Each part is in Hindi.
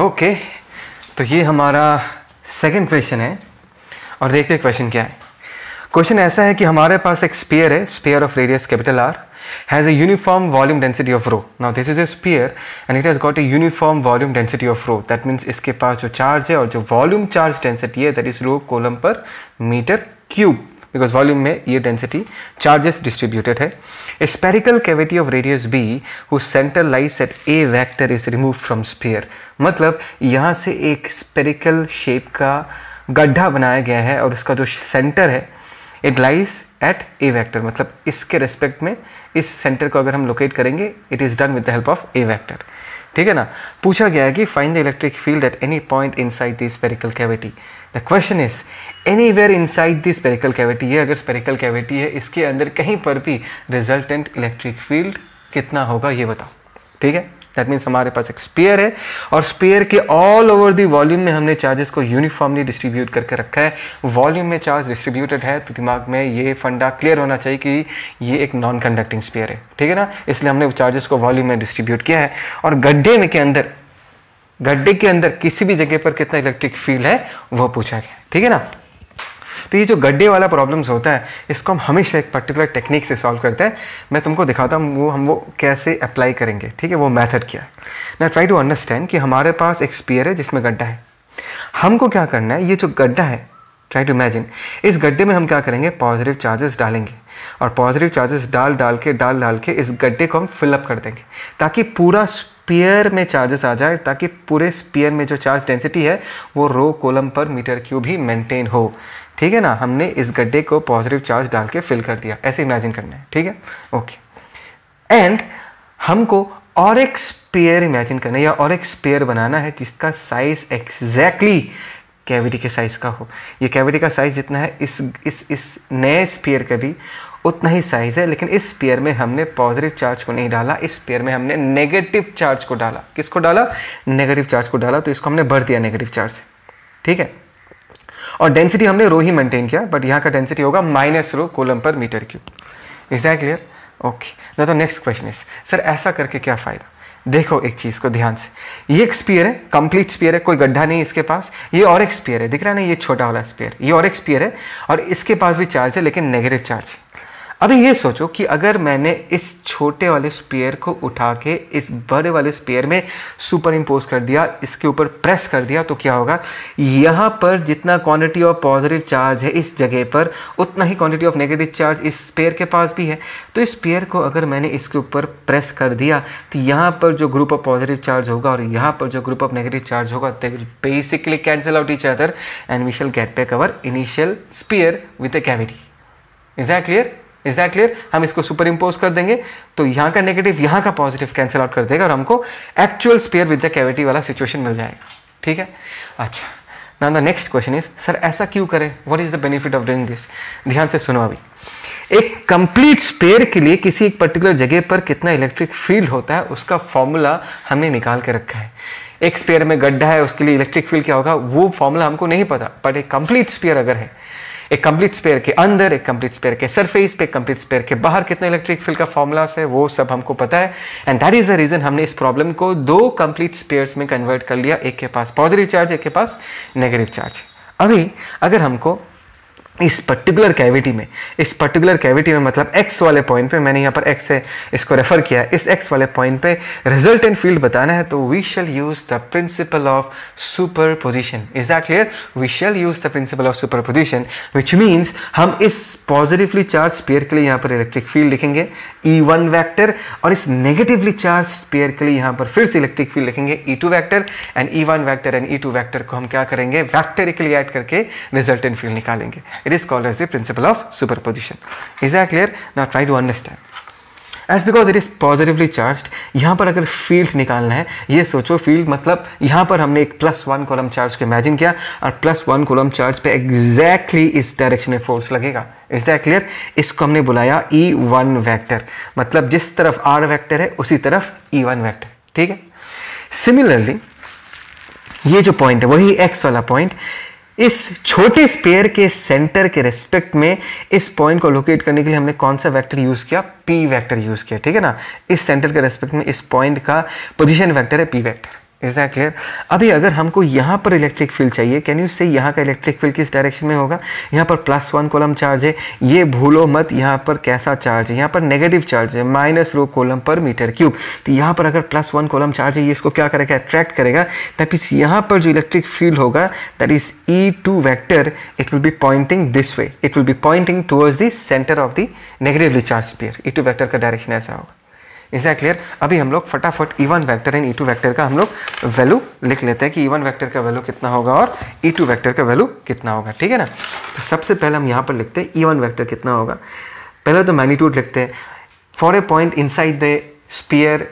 ओके okay, तो ये हमारा सेकंड क्वेश्चन है और देखते हैं क्वेश्चन क्या है क्वेश्चन ऐसा है कि हमारे पास एक स्पीयर है sphere of radius capital R has a uniform volume density of rho now this is a sphere and it has got a uniform volume density of rho that means इसके पास जो चार्ज है और जो वॉल्यूम चार्ज डेंसिटी है that is rho coulomb per metre cube because volume में ये डेंसिटी चार्जेस डिस्ट्रीब्यूटेड है spherical cavity of radius b who centre lies at a vector is remove from sphere मतलब यहाँ से एक स्पेरिकल शेप का गड्ढा बनाया गया है और उसका जो सेंटर है it lies at a vector मतलब इसके रेस्पेक्ट में इस सेंटर को अगर हम लोकेट करेंगे it is done with the help of a vector ठीक है ना पूछा गया है कि find the electric field at any point inside the spherical cavity the question is anywhere side the spherical cavity है अगर स्पेरिकल कैविटी है इसके अंदर कहीं पर भी रिजल्टेंट इलेक्ट्रिक फील्ड कितना होगा ये बताओ ठीक है दैट मीन्स हमारे पास एक स्पेयर है और स्पेयर के ऑल ओवर दी वॉल्यूम में हमने चार्जेस को यूनिफॉर्मली डिस्ट्रीब्यूट करके रखा है वॉल्यूम में चार्ज डिस्ट्रीब्यूटेड है तो दिमाग में ये फंडा क्लियर होना चाहिए कि ये एक नॉन कंडक्टिंग स्पेयर है ठीक है ना इसलिए हमने चार्जेस को वॉल्यूम में डिस्ट्रीब्यूट किया है और गड्ढे में के अंदर गड्ढे के अंदर किसी भी जगह पर कितना इलेक्ट्रिक फील्ड है वह पूछा गया ठीक है ना तो ये जो गड्ढे वाला प्रॉब्लम्स होता है इसको हम हमेशा एक पर्टिकुलर टेक्निक से सॉल्व करते हैं मैं तुमको दिखाता हूँ वो हम वो कैसे अप्लाई करेंगे ठीक है वो मेथड क्या है ना ट्राई टू अंडरस्टैंड कि हमारे पास एक स्पीयर है जिसमें गड्ढा है हमको क्या करना है ये जो गड्ढा है ट्राई टू इमेजिन इस गड्ढे में हम क्या करेंगे पॉजिटिव चार्जेस डालेंगे और पॉजिटिव चार्जेस डाल डाल के डाल डाल के इस गड्ढे को हम फिलअप कर देंगे ताकि पूरा स्पीयर में चार्जेस आ जाए ताकि पूरे स्पीयर में जो चार्ज डेंसिटी है वो रो कोलम पर मीटर क्यूब ही मेंटेन हो ठीक है ना हमने इस गड्ढे को पॉजिटिव चार्ज डाल के फिल कर दिया ऐसे इमेजिन करना है ठीक है ओके एंड हमको और एक स्पेयर इमेजिन करना है या और एक स्पेयर बनाना है जिसका साइज एक्जैक्टली कैविटी के साइज़ का हो ये कैविटी का साइज़ जितना है इस इस इस नए स्पीयर का भी उतना ही साइज़ है लेकिन इस पेयर में हमने पॉजिटिव चार्ज को नहीं डाला इस पेयर में हमने नेगेटिव चार्ज को डाला किसको डाला नेगेटिव चार्ज को डाला तो इसको हमने भर दिया नेगेटिव चार्ज से ठीक है और डेंसिटी हमने रो ही मेंटेन किया बट यहाँ का डेंसिटी होगा minus rho coulomb per metre cube is that clear okay ना तो नेक्स्ट क्वेश्चन इज सर ऐसा करके क्या फ़ायदा देखो एक चीज़ को ध्यान से ये एक स्पीयर है कंप्लीट स्पीयर है कोई गड्ढा नहीं इसके पास ये और एक स्पीयर है दिख रहा है ना ये छोटा वाला स्पीयर ये और एक स्पीयर है और इसके पास भी चार्ज है लेकिन नेगेटिव चार्ज है अभी ये सोचो कि अगर मैंने इस छोटे वाले स्पेयर को उठा के इस बड़े वाले स्पेयर में सुपर इम्पोज कर दिया इसके ऊपर प्रेस कर दिया तो क्या होगा यहाँ पर जितना क्वांटिटी ऑफ पॉजिटिव चार्ज है इस जगह पर उतना ही क्वांटिटी ऑफ नेगेटिव चार्ज इस स्पेयर के पास भी है तो इस स्पेयर को अगर मैंने इसके ऊपर प्रेस कर दिया तो यहाँ पर जो ग्रुप ऑफ पॉजिटिव चार्ज होगा और यहाँ पर जो ग्रुप ऑफ नेगेटिव चार्ज होगा basically cancel out each other and we shall get back our initial sphere with a cavity is that clear is that clear हम इसको सुपर इम्पोज कर देंगे तो यहाँ का नेगेटिव यहाँ का पॉजिटिव कैंसिल आउट कर देगा और हमको actual sphere with the cavity वाला सिचुएशन मिल जाएगा ठीक है अच्छा now the next question is sir ऐसा क्यों करें what is the benefit of doing this ध्यान से सुनो अभी एक कंप्लीट स्पेयर के लिए किसी एक पर्टिकुलर जगह पर कितना इलेक्ट्रिक फील्ड होता है उसका फॉर्मूला हमने निकाल के रखा है एक स्पेयर में गड्ढा है उसके लिए इलेक्ट्रिक फील्ड क्या होगा वो फॉर्मूला हमको नहीं पता बट एक कंप्लीट स्पेयर अगर है एक कंप्लीट स्पेयर के अंदर एक कंप्लीट स्पेयर के सरफेस पे कंप्लीट स्पेयर के बाहर कितने इलेक्ट्रिक फील्ड का फॉर्मूलास है वो सब हमको पता है and that is the reason हमने इस प्रॉब्लम को दो कंप्लीट स्पेयर्स में कन्वर्ट कर लिया एक के पास पॉजिटिव चार्ज एक के पास नेगेटिव चार्ज अभी अगर हमको इस पर्टिकुलर कैविटी में इस पर्टिकुलर कैविटी में मतलब एक्स वाले पॉइंट पे मैंने यहाँ पर एक्स है इसको रेफर किया है इस एक्स वाले पॉइंट पे एंड फील्ड बताना है तो we shall use the principle of superposition is that clear we shall use the principle of superposition which means हम इस पॉजिटिवली चार्ज स्पेयर के लिए यहाँ पर इलेक्ट्रिक फील्ड लिखेंगे ई वन वैक्टर और इस नेगेटिवली चार्ज स्पेयर के लिए यहाँ पर फिर से इलेक्ट्रिक फील्ड लिखेंगे E two vector and E one vector and E two vector को हम क्या करेंगे वैक्टर के लिए एड करके एंड फील्ड निकालेंगे It is called as the principle of superposition. Is that clear? Now try to understand. As because it is positively charge यहाँ पर अगर फील्ड निकालना है ये सोचो फील्ड मतलब यहाँ पर हमने एक प्लस वन कॉलम चार्ज को इमेजिन किया और प्लस वन कोलम चार्ज पे एग्जैक्टली exactly इस डायरेक्शन में फोर्स लगेगा इज दैट क्लियर इसको हमने बुलाया ई वन वैक्टर मतलब जिस तरफ आर वैक्टर है उसी तरफ ई वन वैक्टर ठीक है सिमिलरली ये जो पॉइंट है वही एक्स वाला पॉइंट इस छोटे स्पेयर के सेंटर के रिस्पेक्ट में इस पॉइंट को लोकेट करने के लिए हमने कौन सा वेक्टर यूज़ किया पी वेक्टर यूज़ किया ठीक है ना इस सेंटर के रिस्पेक्ट में इस पॉइंट का पोजीशन वेक्टर है P vector is that clear अभी अगर हमको यहाँ पर इलेक्ट्रिक फील्ड चाहिए कैन यू से यहाँ का इलेक्ट्रिक फील्ड किस डायरेक्शन में होगा यहाँ पर प्लस वन कॉलम चार्ज है ये भूलो मत यहाँ पर कैसा चार्ज है यहाँ पर नेगेटिव चार्ज है minus rho coulomb per metre cube तो यहाँ पर अगर प्लस वन कॉलम चार्ज है ये इसको क्या करेगा अट्रैक्ट करेगा तब इस यहाँ पर जो इलेक्ट्रिक फील्ड होगा that is E two vector it will be pointing this way it will be pointing towards the centre of the negatively charge sphere E two vector का डायरेक्शन ऐसा होगा इज दैट क्लियर अभी हम लोग फटाफट E one vector and E two vector का हम लोग वैल्यू लिख लेते हैं कि ई वन वैक्टर का वैल्यू कितना होगा और ई टू वैक्टर का वैल्यू कितना होगा ठीक है ना तो सबसे पहले हम यहाँ पर लिखते हैं ई वन वैक्टर कितना होगा पहले तो मैग्नीट्यूड लिखते हैं for a point inside the sphere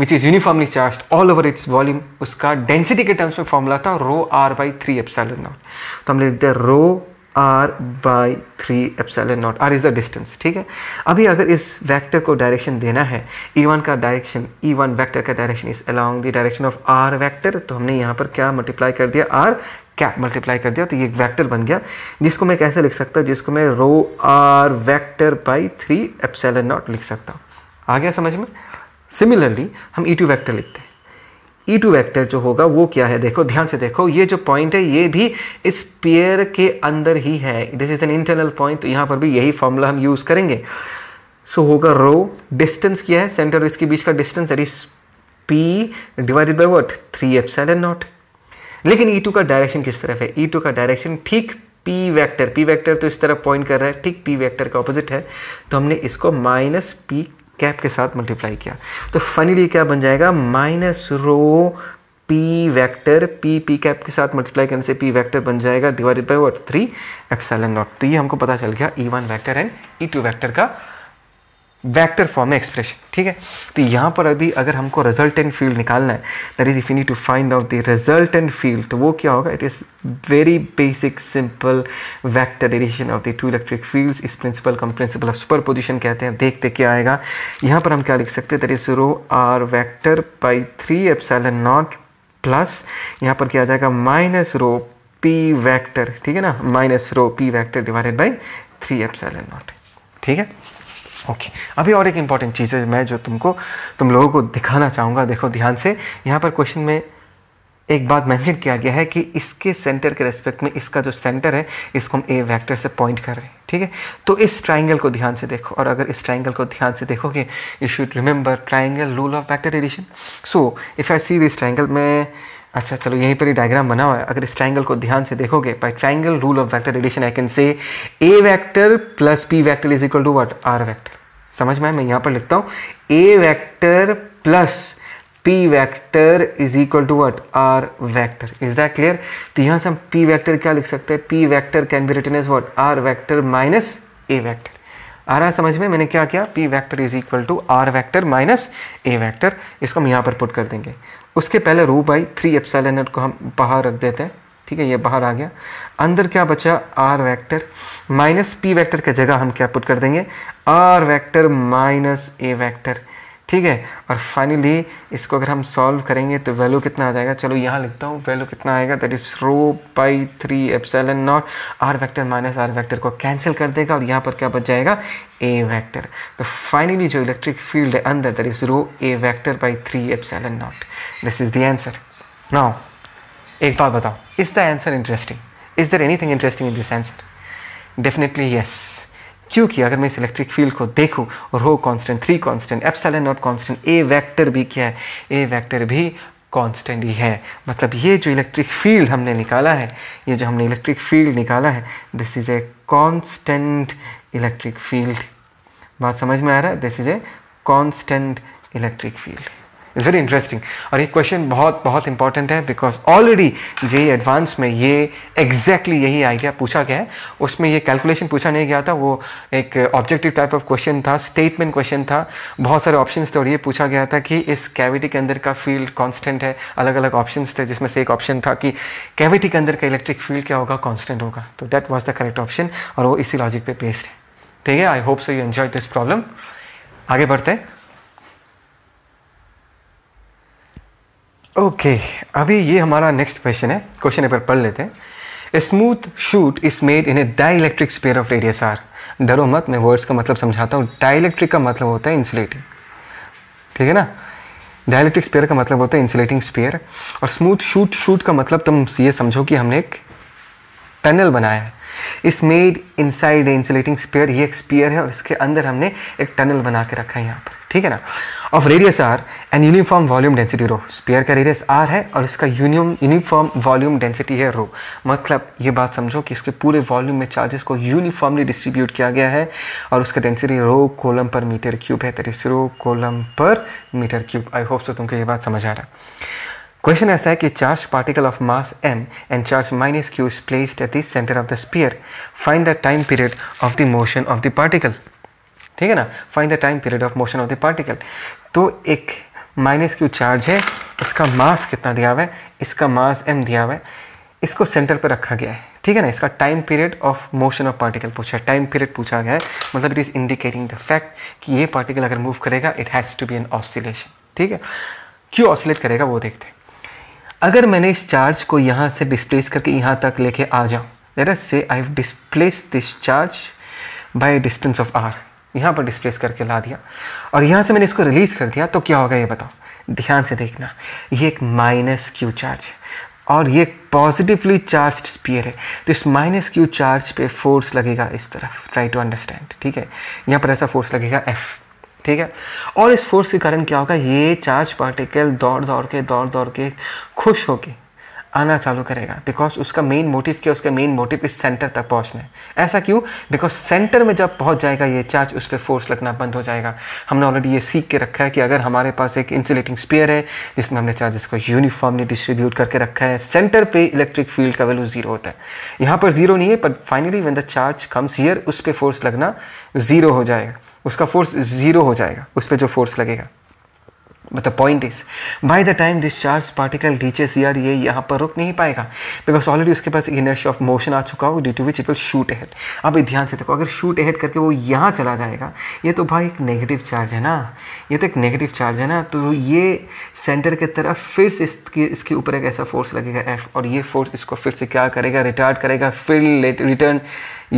which is uniformly charge all over its volume उसका डेंसिटी के टर्म्स में फॉर्मूला था rho R by three epsilon naught तो हम लिखते हैं rho R by three epsilon naught R is the distance ठीक है अभी अगर इस वैक्टर को डायरेक्शन देना है ई e वन का डायरेक्शन ई वन वैक्टर का direction is along the direction of R vector तो हमने यहाँ पर क्या मल्टीप्लाई कर दिया आर कैप मल्टीप्लाई कर दिया तो ये एक वैक्टर बन गया जिसको मैं कैसे लिख सकता हूँ जिसको मैं rho R vector by three epsilon naught लिख सकता हूँ आ गया समझ में सिमिलरली हम ई टू वैक्टर लिखते हैं ई टू वैक्टर जो होगा वो क्या है देखो ध्यान से देखो ये जो पॉइंट है ये भी इस पेयर के अंदर ही है this is an internal point तो यहाँ पर भी यही फॉर्मूला हम यूज़ करेंगे सो so, होगा रो डिस्टेंस क्या है सेंटर इसके बीच का distance that is P divided by what three epsilon naught लेकिन ई e टू का डायरेक्शन किस तरफ है ई e टू का डायरेक्शन ठीक पी वैक्टर पी वैक्टर तो इस तरफ पॉइंट कर रहा है ठीक पी वैक्टर का ऑपोजिट है तो हमने इसको माइनस पी कैप के साथ मल्टीप्लाई किया तो फाइनली क्या बन जाएगा minus rho P vector P P cap के साथ मल्टीप्लाई करने से पी वेक्टर बन जाएगा divided by what three epsilon naught तो ये हमको पता चल गया E one vector and E two vector का वेक्टर फॉर्म में एक्सप्रेशन ठीक है तो यहाँ पर अभी अगर हमको रिजल्ट एंड फील्ड निकालना है that is if you need to find out the and field तो वो क्या होगा it is very basic simple vector addition of the two electric fields इस प्रिंसिपल को हम प्रिंसिपल ऑफ सुपर पोजिशन कहते हैं देखते क्या आएगा यहाँ पर हम क्या लिख सकते हैं that is rho R vector by three एन नॉट प्लस यहाँ पर क्या आ जाएगा माइनस रो पी वैक्टर ठीक है ना minus rho P vector divided by three एन नॉट ठीक है ओके okay. अभी और एक इम्पॉर्टेंट चीज़ है मैं जो तुमको तुम लोगों को दिखाना चाहूँगा देखो ध्यान से यहाँ पर क्वेश्चन में एक बात मेंशन किया गया है कि इसके सेंटर के रेस्पेक्ट में इसका जो सेंटर है इसको हम ए वेक्टर से पॉइंट कर रहे हैं ठीक है तो इस ट्राइंगल को ध्यान से देखो और अगर इस ट्राइंगल को ध्यान से देखोगे you should remember triangle rule of vector addition so if I see this triangle मैं अच्छा चलो यहीं पर ही डायग्राम बना हुआ है अगर इस ट्राइंगल को ध्यान से देखोगे by triangle rule of vector addition I can say A vector plus B vector is equal to what R vector समझ में मैं यहाँ पर लिखता हूँ A vector plus P vector is equal to what R vector is that clear तो यहाँ से हम पी वेक्टर क्या लिख सकते हैं P vector can be written is what R vector minus A vector आ रहा है समझ में मैंने क्या किया P vector is equal to R vector minus A vector इसको हम यहाँ पर पुट कर देंगे उसके पहले रू बाई थ्री एप्सलन को हम बाहर रख देते हैं ठीक है ये बाहर आ गया अंदर क्या बचा R vector minus P vector की जगह हम क्या पुट कर देंगे R vector minus A vector ठीक है और फाइनली इसको अगर हम सॉल्व करेंगे तो वैल्यू कितना आ जाएगा चलो यहाँ लिखता हूँ वैल्यू कितना आएगा that is rho by three epsilon naught R vector minus R vector को कैंसिल कर देगा और यहाँ पर क्या बच जाएगा ए वैक्टर तो फाइनली जो इलेक्ट्रिक फील्ड है अंदर that is rho A vector by three epsilon naught this is the answer now एक बात बताओ is the answer interesting is there anything interesting in this answer definitely yes क्योंकि अगर मैं इस इलेक्ट्रिक फील्ड को देखूँ और हो constant three constant epsilon naught constant A vector भी क्या है ए वेक्टर भी कांस्टेंट ही है मतलब ये जो इलेक्ट्रिक फील्ड हमने निकाला है ये जो हमने इलेक्ट्रिक फील्ड निकाला है this is a constant electric field बात समझ में आ रहा है this is a constant electric field is very interesting और ये क्वेश्चन बहुत बहुत इंपॉर्टेंट है बिकॉज ऑलरेडी जे एडवांस में ये एग्जैक्टली exactly यही आइडिया पूछा गया है उसमें ये कैलकुलेशन पूछा नहीं गया था वो एक ऑब्जेक्टिव टाइप ऑफ क्वेश्चन था स्टेटमेंट क्वेश्चन था बहुत सारे ऑप्शन थे और ये पूछा गया था कि इस कैविटी के अंदर का फील्ड कॉन्स्टेंट है अलग अलग ऑप्शन थे जिसमें से एक ऑप्शन था कि कैविटी के अंदर का इलेक्ट्रिक फील्ड क्या होगा कॉन्स्टेंट होगा तो that was the correct option और वो इसी लॉजिक पे बेस्ड है ठीक है I hope so you enjoy this problem आगे बढ़ते हैं ओके okay, अभी ये हमारा नेक्स्ट क्वेश्चन है क्वेश्चन पर पढ़ लेते हैं a smooth chute is made in a dielectric sphere of radius R डरो मत मैं वर्ड्स का मतलब समझाता हूँ डाई इलेक्ट्रिक का मतलब होता है इंसुलेटिंग ठीक है ना डाई इलेक्ट्रिक स्पेयर का मतलब होता है इंसुलेटिंग स्पेयर और स्मूथ शूट शूट का मतलब तुम ये समझो कि हमने एक टनल बनाया है is made side a insulating sphere ये एक स्पेयर है और इसके अंदर हमने एक टनल बना के रखा है यहाँ पर ठीक है ना of radius R and uniform volume density rho sphere का रेडियस आर है और इसका यूनियम यूनिफॉर्म वॉल्यूम डेंसिटी है रो मतलब ये बात समझो कि इसके पूरे वॉल्यूम में चार्जेस को यूनिफॉर्मली डिस्ट्रीब्यूट किया गया है और उसका density rho coulomb per metre cube है तरी rho coulomb per metre cube I hope so तुमको ये बात समझ आ रहा है क्वेश्चन ऐसा है कि charge particle of mass M and charge minus Q is placed at the centre of the sphere find the time period of the motion of the particle ठीक है ना find the time period of motion of the particle तो एक माइनस क्यू चार्ज है इसका मास कितना दिया हुआ है इसका मास एम दिया हुआ है इसको सेंटर पर रखा गया है ठीक है ना इसका time period of motion of particle पूछा है टाइम पीरियड पूछा गया है मतलब it is indicating the fact कि ये पार्टिकल अगर मूव करेगा it has to be an oscillation ठीक है क्यों ऑसिलेट करेगा वो देखते हैं अगर मैंने इस चार्ज को यहाँ से डिस्प्लेस करके यहाँ तक लेके आ जाऊँ say I have displace this charge by distance of R यहाँ पर डिस्प्लेस करके ला दिया और यहाँ से मैंने इसको रिलीज़ कर दिया तो क्या होगा ये बताओ ध्यान से देखना ये एक माइनस क्यू चार्ज है और ये पॉजिटिवली चार्ज स्पीयर है तो इस माइनस क्यू चार्ज पे फोर्स लगेगा इस तरफ ट्राई टू अंडरस्टैंड ठीक है यहाँ पर ऐसा फोर्स लगेगा एफ़ ठीक है और इस फोर्स के कारण क्या होगा ये चार्ज पार्टिकल दौड़ दौड़ के दौड़ दौड़ के खुश होके आना चालू करेगा बिकॉज उसका मेन मोटिव क्या उसका मेन मोटिव इस सेंटर तक पहुंचना है ऐसा क्यों बिकॉज सेंटर में जब पहुंच जाएगा ये चार्ज उस पर फोर्स लगना बंद हो जाएगा हमने ऑलरेडी ये सीख के रखा है कि अगर हमारे पास एक इंसुलेटिंग स्पेयर है जिसमें हमने चार्जेस को यूनिफॉर्मली डिस्ट्रीब्यूट करके रखा है सेंटर पर इलेक्ट्रिक फील्ड का वैल्यू जीरो होता है यहाँ पर जीरो नहीं है but finally when the charge comes here उस पर फोर्स लगना ज़ीरो हो जाएगा उसका फोर्स ज़ीरो हो जाएगा उस पर जो फोर्स लगेगा but the point is by the time this charge particle reaches यार ये यहाँ पर रुक नहीं पाएगा बिकॉज ऑलरेडी उसके पास इनर्श ऑफ मोशन आ चुका हो due to which it will shoot ahead अब ध्यान से देखो अगर शूट एहेड करके वो यहाँ चला जाएगा ये तो भाई एक नेगेटिव चार्ज है ना ये तो एक नेगेटिव चार्ज है ना तो ये सेंटर की तरफ फिर से इसके इसके ऊपर एक ऐसा फोर्स लगेगा एफ और ये फोर्स इसको फिर से क्या करेगा रिटार्ड करेगा फिर रिटर्न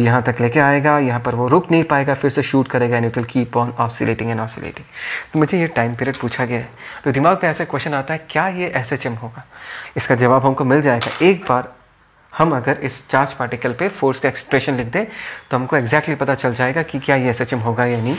यहाँ तक लेके आएगा यहाँ पर वो रुक नहीं पाएगा फिर से शूट करेगा and it will keep on oscillating and oscillating तो मुझे ये टाइम पीरियड पूछा गया है तो दिमाग में ऐसा क्वेश्चन आता है क्या ये एस एच एम होगा इसका जवाब हमको मिल जाएगा एक बार हम अगर इस चार्ज पार्टिकल पे फोर्स का एक्सप्रेशन लिख दें तो हमको एग्जैक्टली exactly पता चल जाएगा कि क्या ये एस होगा या नहीं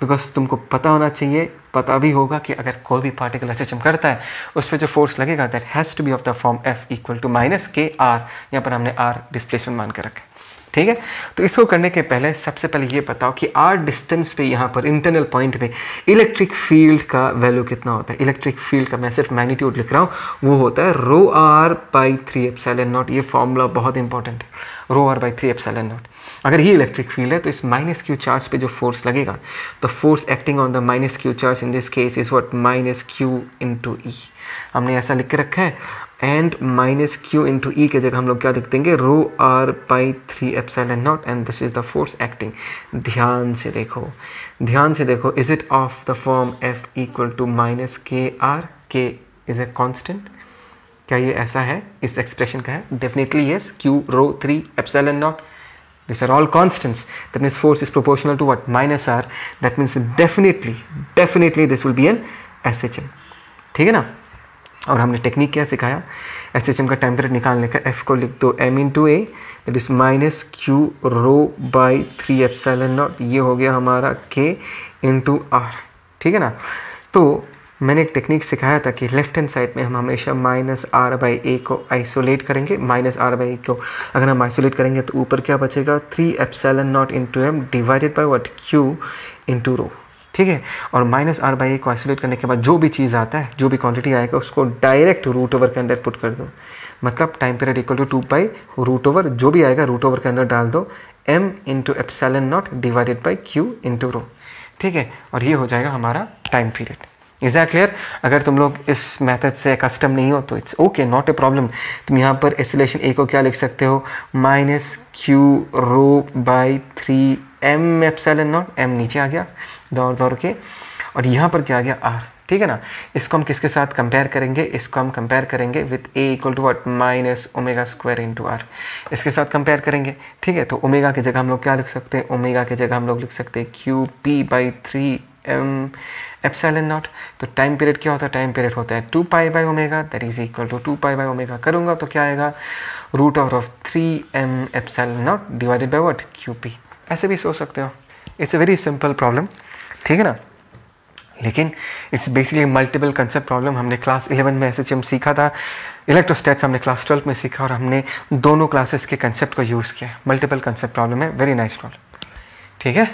बिकॉज तुमको पता होना चाहिए पता भी होगा कि अगर कोई भी पार्टिकल एस करता है उस पर जो फोर्स लगेगा that has to be of the form F equal to minus K R यहाँ पर हमने आर डिस्प्लेसमेंट मान के रखा है ठीक है तो इसको करने के पहले सबसे पहले ये बताओ कि आर डिस्टेंस पे यहाँ पर इंटरनल पॉइंट पे इलेक्ट्रिक फील्ड का वैल्यू कितना होता है इलेक्ट्रिक फील्ड का मैं सिर्फ मैग्नीट्यूड लिख रहा हूँ वो होता है rho R by three epsilon naught ये फॉर्मूला बहुत इंपॉर्टेंट है rho R by three epsilon naught अगर ये इलेक्ट्रिक फील्ड है तो इस माइनस क्यू चार्ज पे जो फोर्स लगेगा तो force acting on the minus Q charge in this case is what minus Q into E हमने ऐसा लिख के रखा है and minus Q into E की जगह हम लोग क्या देखते देंगे rho R by three epsilon and naught and this is the force acting ध्यान से देखो ध्यान से देखो is it of the form F equal to minus K R K is a constant क्या ये ऐसा है इस एक्सप्रेशन का है definitely yes Q rho three epsilon and naught this all constants that means force is proportional to what minus R that means definitely definitely this will be an S H SHM ठीक है ना और हमने टेक्निक क्या सिखाया एस एच एम का टाइम पीरियड निकालने का एफ को लिख दो M into A that is minus Q rho by three epsilon naught ये हो गया हमारा के इन टू आर ठीक है ना तो मैंने एक टेक्निक सिखाया था कि लेफ्ट हैंड साइड में हम हमेशा माइनस आर बाई ए को आइसोलेट करेंगे माइनस आर बाई ए को अगर हम आइसोलेट करेंगे तो ऊपर क्या बचेगा three epsilon naught to M divided by what Q into rho ठीक है और माइनस आर बाई ए को आइसोलेट करने के बाद जो भी चीज़ आता है जो भी क्वांटिटी आएगा उसको डायरेक्ट रूट ओवर के अंदर पुट कर दो मतलब time period equal to two by root over जो भी आएगा रूट ओवर के अंदर डाल दो M into epsilon naught divided by Q into rho ठीक है और ये हो जाएगा हमारा time period is that clear अगर तुम लोग इस मेथड से कस्टम नहीं हो तो it's okay not a problem तुम यहाँ पर एसिलेशन ए को क्या लिख सकते हो minus Q rho by three M epsilon naught M नीचे आ गया दौड़ दौड़ के और यहाँ पर क्या आ गया आर ठीक है ना इसको हम किसके साथ कंपेयर करेंगे इसको हम कंपेयर करेंगे with A equal to what minus omega square into R इसके साथ कंपेयर करेंगे ठीक है तो ओमेगा की जगह हम लोग क्या लिख सकते हैं ओमेगा की जगह हम लोग लिख सकते हैं Q P by three epsilon um, naught तो टाइम पीरियड क्या होता है टाइम पीरियड होता है two pi by omega that is equal to two pi by omega करूँगा तो क्या आएगा root over of three M epsilon naught divided by what Q P ऐसे भी सोच सकते हो it's a very simple problem ठीक है ना लेकिन it's basically multiple concept problem हमने क्लास इलेवन में एस सीखा था इलेक्ट्रोस्टेट्स हमने क्लास ट्वेल्व में सीखा और हमने दोनों क्लासेस के कंसेप्ट को यूज़ किया मल्टीपल कंसेप्ट प्रॉब्लम है वेरी नाइस प्रॉब्लम ठीक है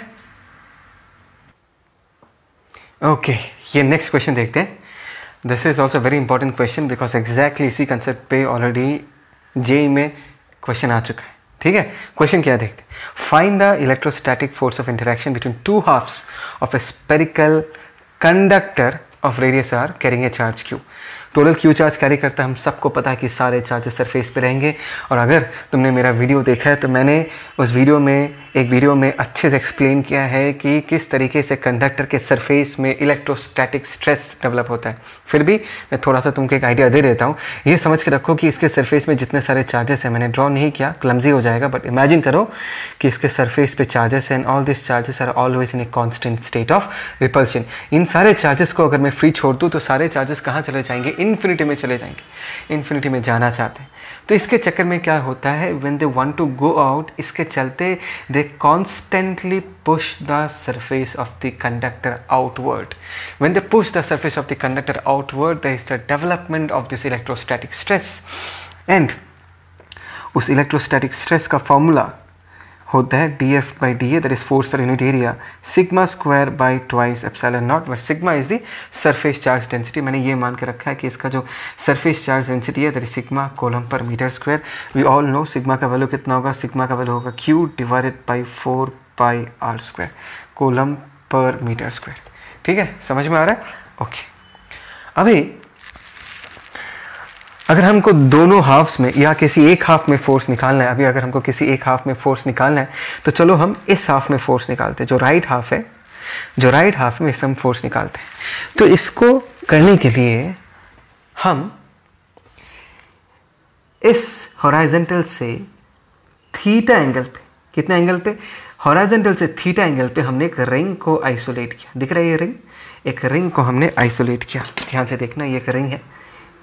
ओके ये नेक्स्ट क्वेश्चन देखते हैं this is also very important question because exactly इसी कंसेप्ट पे ऑलरेडी जे e में क्वेश्चन आ चुका है ठीक है क्वेश्चन क्या देखते हैं find the electrostatic force of interaction between two halves of a spherical conductor of radius R carrying a charge Q total Q charge carry करता है हम सबको पता है कि सारे चार्जेस सरफेस पे रहेंगे और अगर तुमने मेरा वीडियो देखा है तो मैंने उस वीडियो में एक वीडियो में अच्छे से एक्सप्लेन किया है कि किस तरीके से कंडक्टर के सरफेस में इलेक्ट्रोस्टैटिक स्ट्रेस डेवलप होता है फिर भी मैं थोड़ा सा तुमको एक आइडिया दे देता हूँ ये समझ के रखो कि इसके सरफेस में जितने सारे चार्जेस हैं मैंने ड्रॉ नहीं किया क्लमजी हो जाएगा बट इमेजिन करो कि इसके सरफेस पे charges and all this charges are always in a constant state of repulsion in सारे चार्जेस को अगर मैं फ्री छोड़ दूँ तो सारे चार्जेस कहाँ चले जाएंगे इन्फिनिटी में चले जाएंगे इन्फिनिटी में जाना चाहते हैं तो इसके चक्कर में क्या होता है when they want to go out इसके चलते they constantly push the surface of the conductor outward when they push the surface of the conductor outward the is the development of this electrostatic stress and उस इलेक्ट्रोस्टैटिक स्ट्रेस का फॉर्मूला होता है D F by D A that is force per unit area sigma square by twice epsilon naught but sigma is the surface charge density मैंने ये मान के रखा है कि इसका जो सरफेस चार्ज डेंसिटी है that is sigma coulomb per metre square we all know sigma का वैल्यू कितना होगा सिग्मा का वैल्यू होगा Q divided by four by R square coulomb per metre square ठीक है समझ में आ रहा है ओके okay. अभी अगर हमको दोनों हाफ्स में या किसी एक हाफ में फोर्स निकालना है अभी अगर हमको किसी एक हाफ में फोर्स निकालना है तो चलो हम इस हाफ में फोर्स निकालते हैं जो राइट हाफ है जो राइट हाफ में इससे हम फोर्स निकालते हैं तो इसको करने के लिए हम इस हॉराइजेंटल से थीटा एंगल पे कितने एंगल पे हॉराइजेंटल से थीटा एंगल पे हमने एक रिंग को आइसोलेट किया दिख रहा है ये रिंग एक रिंग को हमने आइसोलेट किया ध्यान से देखना ये एक रिंग है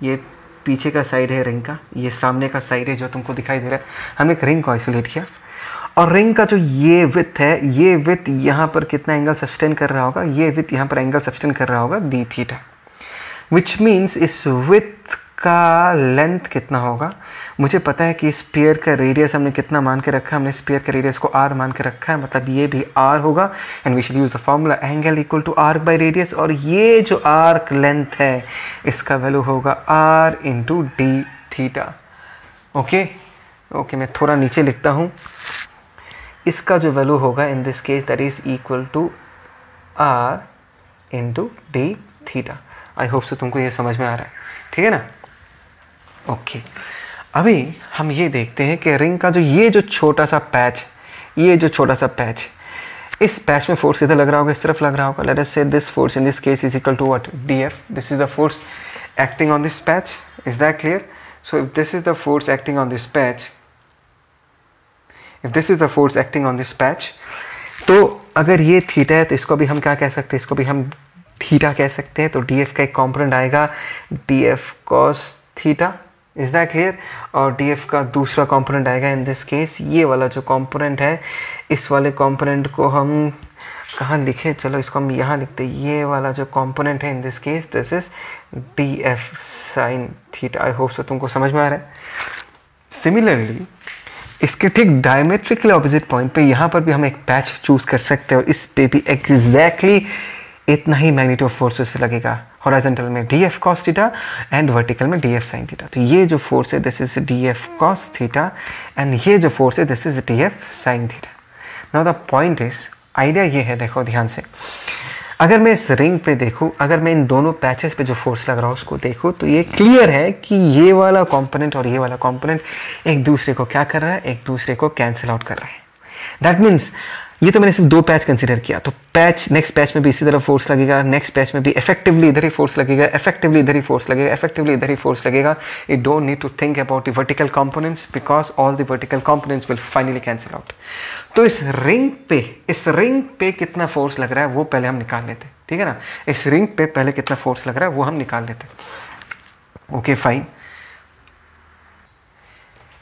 ये पीछे का साइड है रिंग का ये सामने का साइड है जो तुमको दिखाई दे रहा है हमने एक रिंग को आइसोलेट किया और रिंग का जो ये विथ है ये विथ यहाँ पर कितना एंगल सस्टेन कर रहा होगा ये विथ यहाँ पर एंगल सब्सटेन कर रहा होगा डी थीटा विच मीन्स इस विथ का लेंथ कितना होगा मुझे पता है कि इस पेयर का रेडियस हमने कितना मान के रखा है हमने इस पेयर का रेडियस को आर मान के रखा है मतलब ये भी आर होगा and we should use the formula angle equal to R by radius और ये जो आर्क लेंथ है इसका वैल्यू होगा R into D theta okay okay मैं थोड़ा नीचे लिखता हूँ इसका जो वैल्यू होगा in this case that is equal to R into D theta I hope so तुमको ये समझ में आ रहा है ठीक है ना ओके अभी हम ये देखते हैं कि रिंग का जो ये जो छोटा सा पैच ये जो छोटा सा पैच इस पैच में फोर्स किधर लग रहा होगा इस तरफ लग रहा होगा let us say this force in this case is equal to what DF this is the force acting on this patch is that clear so if this is the force acting on this patch if this is the force acting on this patch तो अगर ये थीटा है तो इसको भी हम क्या कह सकते हैं इसको भी हम थीटा कह सकते हैं तो डी एफ का एक कॉम्पोनेंट आएगा D F cos theta is that clear और डी एफ का दूसरा कॉम्पोनेंट आएगा इन दिस केस ये वाला जो कॉम्पोनेंट है इस वाले कॉम्पोनेंट को हम कहाँ लिखे चलो इसको हम यहाँ लिखते ये वाला जो कॉम्पोनेंट है in this case this is D F sine theta I hope so तुमको समझ में आ रहा है सिमिलरली इसके ठीक डायमेट्रिकली ऑपोजिट पॉइंट पे यहाँ पर भी हम एक पैच चूज़ कर सकते हैं और इस पे भी एग्जैक्टली exactly इतना ही मैग्नीट्यूड फोर्सेस लगेगा हॉराइजेंटल में D F cos theta and vertical में डी एफ साइन थीटा तो ये जो फोर्स है this is D F cos theta and ये जो फोर्स है this is D F sine theta now the point is idea ये है देखो ध्यान से अगर मैं इस रिंग पे देखूँ अगर मैं इन दोनों पैचेस पे जो फोर्स लग रहा हूँ उसको देखूँ तो ये क्लियर है कि ये वाला कॉम्पोनेंट और ये वाला कॉम्पोनेंट एक दूसरे को क्या कर रहा है एक दूसरे को कैंसिल आउट कर रहा है दैट मीन्स ये तो मैंने सिर्फ दो पैच कंसिडर किया तो पैच नेक्स्ट पैच में भी इसी तरह फोर्स लगेगा नेक्स्ट पैच में भी इफेक्टिवली इधर ही फोर्स लगेगा इफेक्टिवली इधर ही फोर्स लगेगा इफेक्टिवली इधर ही फोर्स लगेगा you don't need to think about the vertical components because all the vertical components will finally cancel out तो इस रिंग पे इस रिंग पे कितना फोर्स लग रहा है वो पहले हम निकाल लेते हैं ठीक है ना इस रिंग पे पहले कितना फोर्स लग रहा है वो हम निकाल लेते ओके फाइन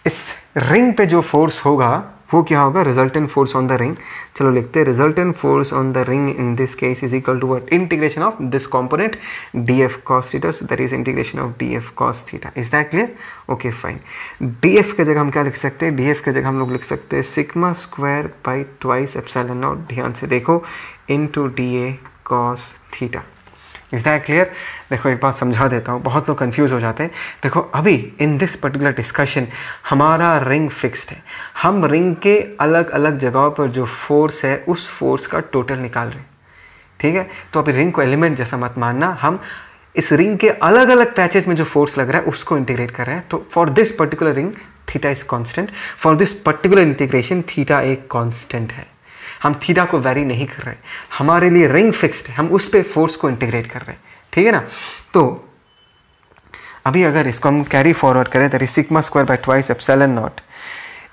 इस रिंग पे जो फोर्स होगा वो क्या होगा resultant force on the ring चलो लिखते हैं resultant force on the ring in this case is equal to what integration of this component D F cos theta that is integration of D F cos theta is that clear okay fine D F की जगह हम क्या लिख सकते हैं डी एफ की जगह हम लोग लिख सकते हैं sigma square by twice epsilon naught ध्यान से देखो into D A cos theta is that clear देखो एक बात समझा देता हूँ बहुत लोग कन्फ्यूज़ हो जाते हैं देखो अभी इन दिस पर्टिकुलर डिस्कशन हमारा रिंग फिक्स्ड है हम रिंग के अलग अलग जगहों पर जो फोर्स है उस फोर्स का टोटल निकाल रहे हैं ठीक है तो अभी रिंग को एलिमेंट जैसा मत मानना हम इस रिंग के अलग अलग पैचेज में जो फोर्स लग रहा है उसको इंटीग्रेट कर रहे हैं तो for this particular ring theta is constant for this particular integration theta एक कॉन्स्टेंट है हम थीटा को वेरी नहीं कर रहे हमारे लिए रिंग फिक्स्ड है हम उस पर फोर्स को इंटीग्रेट कर रहे हैं ठीक है ना तो अभी अगर इसको हम कैरी फॉरवर्ड करें that sigma square by twice epsilon naught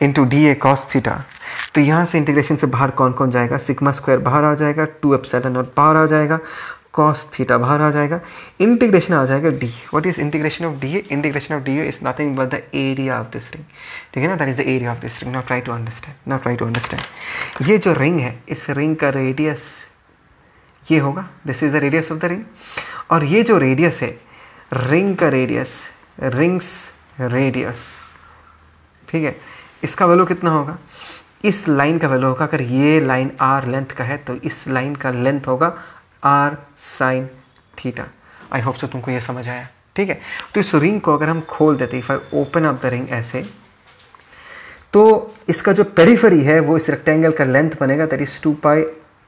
into D A cos theta तो यहाँ से इंटीग्रेशन से बाहर कौन कौन जाएगा सिकमा स्क्वायर बाहर आ जाएगा टू एप्सिलॉन नॉट बाहर आ जाएगा कॉस थीटा बाहर आ जाएगा इंटीग्रेशन आ जाएगा D what is integration of D integration of D is nothing but the area of this ring ठीक है ना that is the area of this ring now try to understand now try to understand ये जो रिंग है इस रिंग का रेडियस ये होगा this is the radius of the ring और ये जो रेडियस है रिंग का रेडियस रिंग्स रेडियस ठीक है इसका वैल्यू कितना होगा इस लाइन का वैल्यू होगा अगर ये लाइन आर लेंथ का है तो इस लाइन का लेंथ होगा R sine theta I hope so तुमको ये समझ आया ठीक है तो इस रिंग को अगर हम खोल देते if I open up the ring ऐसे तो इसका जो पेरीफरी है वो इस रेक्टेंगल का लेंथ बनेगा that is two pi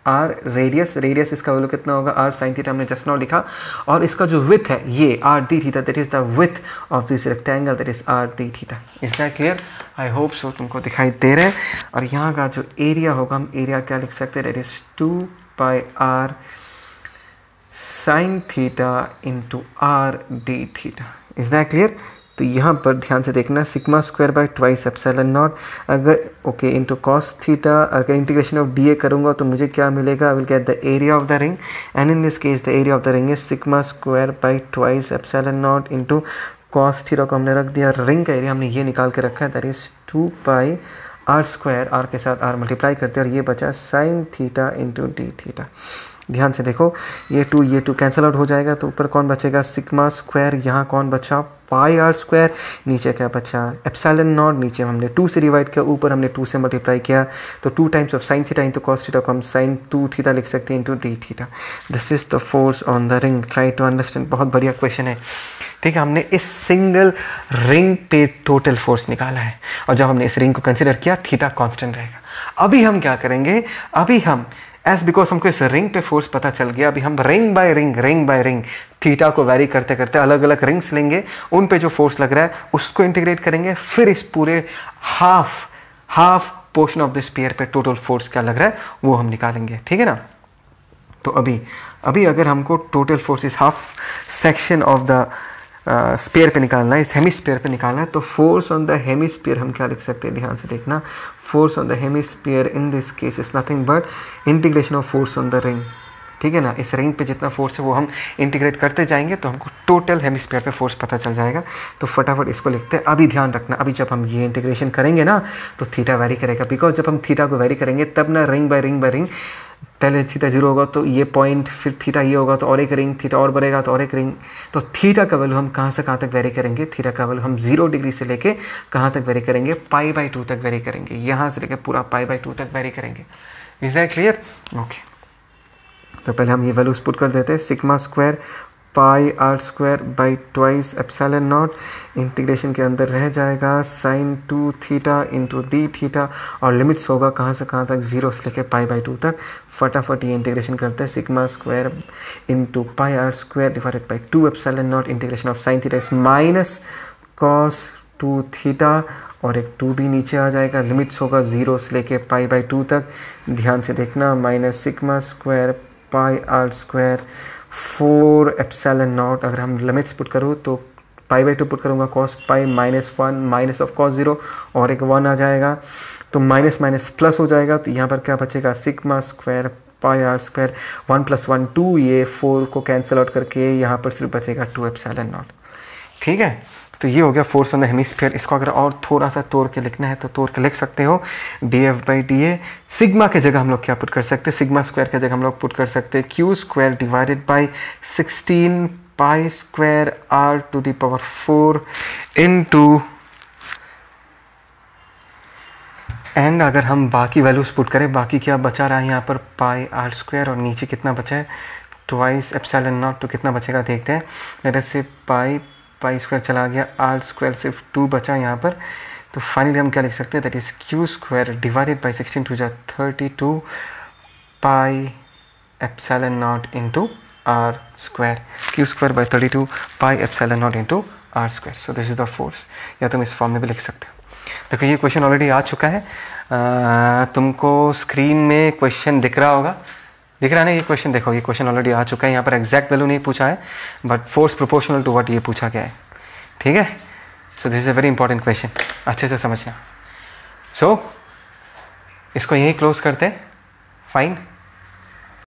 R radius radius इसका वैल्यू कितना होगा आर साइन थीटा हमने जस्ट नाउ लिखा और इसका जो विथ है ये R D theta that is the width of this rectangle that is R D theta is that clear I hope so तुमको दिखाई दे रहा है और यहाँ का जो एरिया होगा हम एरिया क्या लिख सकते हैं that is two pi R sine theta into R D theta is that clear तो यहाँ पर ध्यान से देखना sigma square by twice epsilon naught अगर ओके इंटू कॉस थीटा अगर इंटीग्रेशन ऑफ डी ए करूँगा तो मुझे क्या मिलेगा I will get the area of the ring and in this case the area of the ring is sigma square by twice epsilon naught into cos theta को हमने रख दिया रिंग का एरिया हमने ये निकाल के रखा है that is two pi r square r के साथ आर मल्टीप्लाई करते हैं और ये बचा sine theta into D theta ध्यान से देखो ये टू ये टू कैंसिल आउट हो जाएगा तो ऊपर कौन बचेगा सिग्मा स्क्वायर यहाँ कौन बचा पाई आर स्क्वायर नीचे क्या बचा एप्साइलन नॉट नीचे हमने टू से डिवाइड किया ऊपर हमने टू से मल्टीप्लाई किया तो two times of sine theta into cos theta को हम साइन टू थीटा लिख सकते हैं into D theta this is the force on the ring try to understand बहुत बढ़िया क्वेश्चन है ठीक है हमने इस सिंगल रिंग पे टोटल फोर्स निकाला है और जब हमने इस रिंग को कंसिडर किया थीटा कॉन्स्टेंट रहेगा अभी हम क्या करेंगे अभी हम एज बिकॉज हमको इस रिंग पे फोर्स पता चल गया अभी हम ring by ring ring by ring theta को वैरी करते करते अलग अलग रिंग्स लेंगे उन पे जो फोर्स लग रहा है उसको इंटीग्रेट करेंगे फिर इस पूरे half half portion of the sphere पे टोटल फोर्स क्या लग रहा है वो हम निकालेंगे ठीक है ना तो अभी अभी अगर हमको टोटल फोर्स इस half section of the sphere पे निकालना है इस हेमी स्पेयर पर निकालना है तो force on the hemisphere हम क्या लिख सकते हैं ध्यान से देखना force on the hemisphere in this case is nothing but integration of force on the ring ठीक है ना इस रिंग पे जितना फोर्स है वो हम इंटीग्रेट करते जाएंगे तो हमको टोटल हेमिस्फीयर पे फोर्स पता चल जाएगा तो फटाफट इसको लिखते हैं अभी ध्यान रखना अभी जब हम ये इंटीग्रेशन करेंगे ना तो थीटा वेरी करेगा बिकॉज जब हम थीटा को वेरी करेंगे तब ना ring by ring by ring पहले थीटा जीरो होगा तो ये पॉइंट फिर थीटा ये होगा तो और एक रिंग थीटा और बढ़ेगा तो और एक रिंग तो थीटा का वैल्यू हम कहाँ से कहाँ तक वेरी करेंगे थीटा का वैल्यू हम जीरो डिग्री से लेके कहाँ तक वेरी करेंगे पाई बाई टू तक वेरी करेंगे यहाँ से लेके पूरा पाई बाई टू तक वेरी करेंगे इज दैट क्लियर ओके तो पहले हम ये वैल्यूज पुट कर देते हैं sigma square pi r square by twice epsilon not integration के अंदर रह जाएगा sine two theta into D theta और लिमिट्स होगा कहाँ से कहाँ तक जीरो से लेके पाई बाई टू तक फटाफट ये इंटीग्रेशन करते हैं sigma square into pi r square divided by two epsilon not integration of sine theta is minus cos two theta और एक टू भी नीचे आ जाएगा लिमिट्स होगा जीरो से लेके पाई बाई टू तक ध्यान से देखना minus sigma square pi r square four epsilon not अगर हम लिमिट्स पुट करूँ तो पाई बाई टू पुट करूँगा cos pi minus one minus of cos zero और एक वन आ जाएगा तो माइनस माइनस प्लस हो जाएगा तो यहाँ पर क्या बचेगा sigma square pi r square one plus one two ये फोर को कैंसिल आउट करके यहाँ पर सिर्फ बचेगा टू एप्सलन नॉट ठीक है तो ये हो गया फोर्स ऑन द हेमिस्फेयर इसको अगर और थोड़ा सा तोड़ के लिखना है तो तोड़ के लिख सकते हो d F by D A sigma की जगह हम लोग क्या पुट कर सकते हैं सिग्मा स्क्वायर की जगह हम लोग पुट कर सकते हैं q square divided by sixteen pi square r to the power four into and अगर हम बाकी वैल्यूज़ पुट करें बाकी क्या बचा रहा है यहाँ पर पाई आर स्क्वायर और नीचे कितना बचा है ट्वाइस एप्सैलन नॉट तो कितना बचेगा देखते हैं लेट से पाई पाई स्क्वायर चला गया आर स्क्वायर सिर्फ टू बचा यहाँ पर तो फाइनली हम क्या लिख सकते हैं that is q square divided by sixteen two जै thirty two pi epsilon not into r square q square by thirty two pi epsilon not into r square so this is the force या तुम इस फॉर्म में भी लिख सकते हो देखो ये क्वेश्चन ऑलरेडी आ चुका है आ, तुमको स्क्रीन में क्वेश्चन दिख रहा होगा दिख रहा है ना ये क्वेश्चन देखो ये क्वेश्चन ऑलरेडी आ चुका है यहाँ पर एग्जैक्ट वैल्यू नहीं पूछा है but force proportional to what ये पूछा गया है ठीक है so this is a very important question अच्छे से समझना सो so, इसको यहीं क्लोज करते फाइन